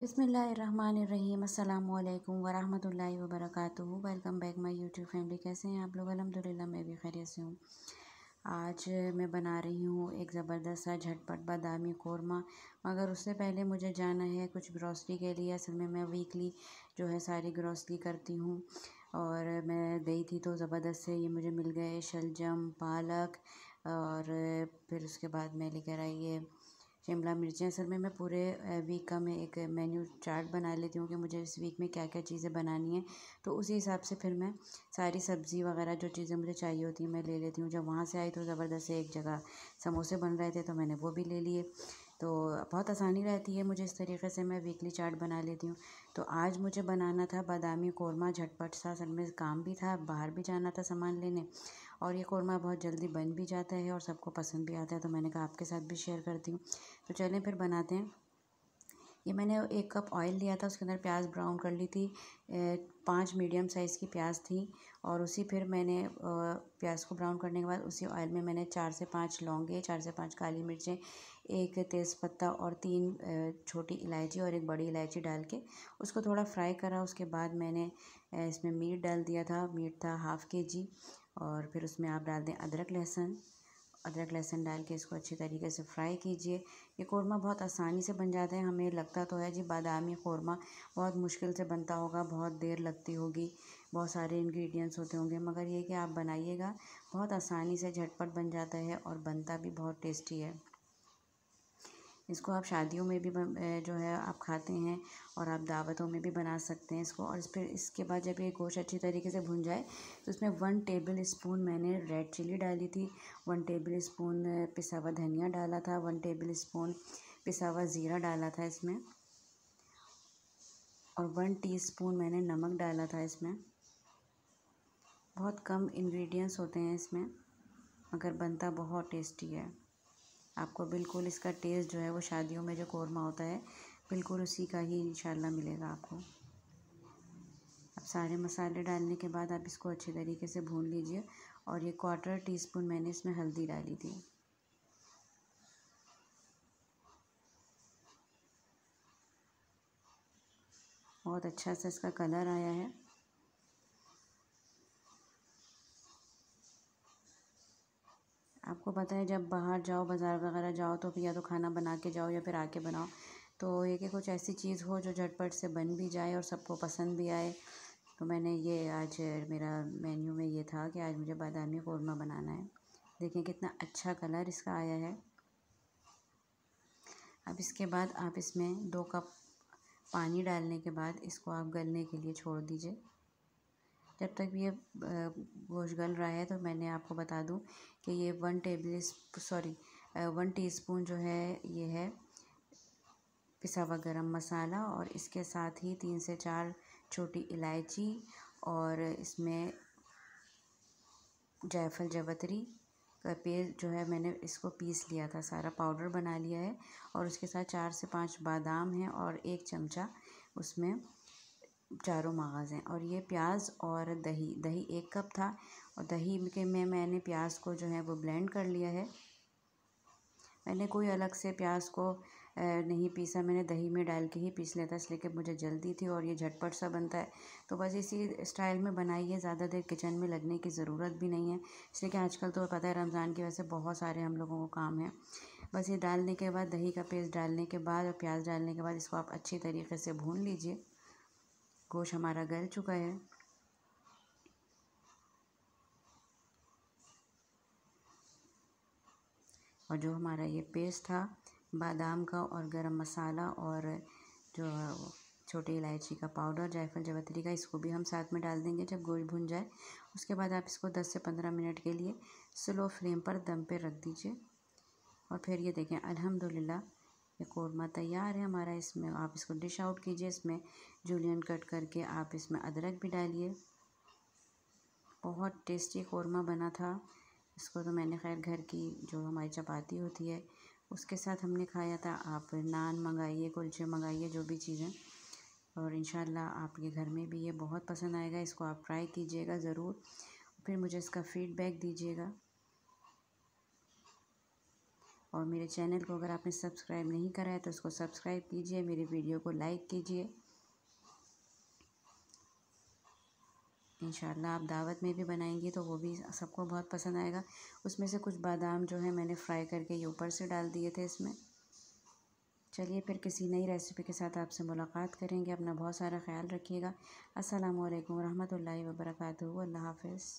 बसमीम अल्लाम वरहमल वर्क welcome back my YouTube family कैसे हैं आप लोग अलहमदिल्ला मैं भी खैरियत से हूँ आज मैं बना रही हूँ एक ज़बरदस्त सा झटपट बादामी कौरमा मगर उससे पहले मुझे जाना है कुछ ग्रॉसरी के लिए असल में मैं वीकली जो है सारी ग्रॉसरी करती हूँ और मैं गई थी तो ज़बरदस्त से ये मुझे मिल गए शलजम पालक और फिर उसके बाद मैं लेकर आई है शिमला मिर्चें हाँ असल में मैं पूरे वीक का मैं एक मेन्यू चार्ट बना लेती हूँ कि मुझे इस वीक में क्या क्या चीज़ें बनानी है तो उसी हिसाब से फिर मैं सारी सब्ज़ी वगैरह जो चीज़ें मुझे चाहिए होती हैं मैं ले लेती हूँ जब वहाँ से आई तो ज़बरदस्त एक जगह समोसे बन रहे थे तो मैंने वो भी ले लिए तो बहुत आसानी रहती है मुझे इस तरीके से मैं वीकली चार्ट बना लेती हूँ तो आज मुझे बनाना था बादामी कौरमा झटपट सा असल में काम भी था बाहर भी जाना था सामान लेने और ये कौरमा बहुत जल्दी बन भी जाता है और सबको पसंद भी आता है तो मैंने कहा आपके साथ भी शेयर करती हूँ तो चलें फिर बनाते हैं ये मैंने एक कप ऑयल लिया था उसके अंदर प्याज ब्राउन कर ली थी पांच मीडियम साइज़ की प्याज थी और उसी फिर मैंने प्याज को ब्राउन करने के बाद उसी ऑयल में मैंने चार से पांच लौंगे चार से पांच काली मिर्चें एक तेज़पत्ता और तीन छोटी इलायची और एक बड़ी इलायची डाल के उसको थोड़ा फ्राई करा उसके बाद मैंने इसमें मीट डाल दिया था मीट था हाफ़ के जी और फिर उसमें आप डाल दें अदरक लहसुन अदरक लहसुन डाल के इसको अच्छी तरीके से फ्राई कीजिए ये कौरमा बहुत आसानी से बन जाता है हमें लगता तो है जी बादामी कौरमा बहुत मुश्किल से बनता होगा बहुत देर लगती होगी बहुत सारे इंग्रेडिएंट्स होते होंगे मगर ये कि आप बनाइएगा बहुत आसानी से झटपट बन जाता है और बनता भी बहुत टेस्टी है इसको आप शादियों में भी जो है आप खाते हैं और आप दावतों में भी बना सकते हैं इसको और फिर इसके बाद जब ये गोश्त अच्छी तरीके से भुन जाए तो इसमें वन टेबल स्पून मैंने रेड चिली डाली थी वन टेबल स्पून पिसा हुआ धनिया डाला था वन टेबल स्पून पिसा हुआ ज़ीरा डाला था इसमें और वन स्पून मैंने नमक डाला था इसमें बहुत कम इन्ग्रीडियंट्स होते हैं इसमें मगर बनता बहुत टेस्टी है आपको बिल्कुल इसका टेस्ट जो है वो शादियों में जो कौरमा होता है बिल्कुल उसी का ही इंशाल्लाह मिलेगा आपको अब सारे मसाले डालने के बाद आप इसको अच्छे तरीके से भून लीजिए और ये क्वार्टर टी स्पून मैंने इसमें हल्दी डाली थी बहुत अच्छा सा इसका कलर आया है आपको पता है जब बाहर जाओ बाज़ार वगैरह जाओ तो या तो खाना बना के जाओ या फिर आके बनाओ तो ये कि कुछ ऐसी चीज़ हो जो झटपट से बन भी जाए और सबको पसंद भी आए तो मैंने ये आज मेरा मेन्यू में ये था कि आज मुझे बादामी कौरमा बनाना है देखें कितना अच्छा कलर इसका आया है अब इसके बाद आप इसमें दो कप पानी डालने के बाद इसको आप गलने के लिए छोड़ दीजिए जब तक ये गोश्त गल रहा है तो मैंने आपको बता दूं कि ये one table sorry one teaspoon जो है ये है पिसा हुआ गर्म मसाला और इसके साथ ही तीन से चार छोटी इलायची और इसमें जायफल जवतरी का पेड़ जो है मैंने इसको पीस लिया था सारा पाउडर बना लिया है और उसके साथ चार से पांच बादाम हैं और एक चमचा उसमें चारों मगज़ हैं और ये प्याज़ और दही दही एक कप था और दही के में मैंने प्याज़ को जो है वो ब्लेंड कर लिया है मैंने कोई अलग से प्याज को नहीं पीसा मैंने दही में डाल के ही पीस लेता इसलिए कि मुझे जल्दी थी और ये झटपट सा बनता है तो बस इसी स्टाइल में बनाई है ज़्यादा देर किचन में लगने की ज़रूरत भी नहीं है इसलिए कि आजकल तो पता है रमज़ान की वजह से बहुत सारे हम लोगों को काम है बस ये डालने के बाद दही का पेस्ट डालने के बाद और प्याज डालने के बाद इसको आप अच्छी तरीके से भून लीजिए गोश हमारा गल चुका है और जो हमारा ये पेस्ट था बादाम का और गरम मसाला और जो छोटे इलायची का पाउडर जायफल जवतरी का इसको भी हम साथ में डाल देंगे जब गोश भुन जाए उसके बाद आप इसको 10 से 15 मिनट के लिए स्लो फ्लेम पर दम पे रख दीजिए और फिर ये देखें अल्हम्दुलिल्लाह ये कौरमा तैयार है हमारा इसमें आप इसको डिश आउट कीजिए इसमें जूलियन कट करके आप इसमें अदरक भी डालिए बहुत टेस्टी कौरमा बना था इसको तो मैंने खैर घर की जो हमारी चपाती होती है उसके साथ हमने खाया था आप नान मंगाइए कुलचे मंगाइए जो भी चीज़ें और इन आपके घर में भी ये बहुत पसंद आएगा इसको आप ट्राई कीजिएगा ज़रूर फिर मुझे इसका फ़ीडबैक दीजिएगा और मेरे चैनल को अगर आपने सब्सक्राइब नहीं करा है तो उसको सब्सक्राइब कीजिए मेरे वीडियो को लाइक कीजिए इन आप दावत में भी बनाएंगी तो वो भी सबको बहुत पसंद आएगा उसमें से कुछ बादाम जो है मैंने फ्राई करके ये ऊपर से डाल दिए थे इसमें चलिए फिर किसी नई रेसिपी के साथ आपसे मुलाकात करेंगे अपना बहुत सारा ख्याल रखिएगा असल वरहमल वर्का अल्लाह हाफिज़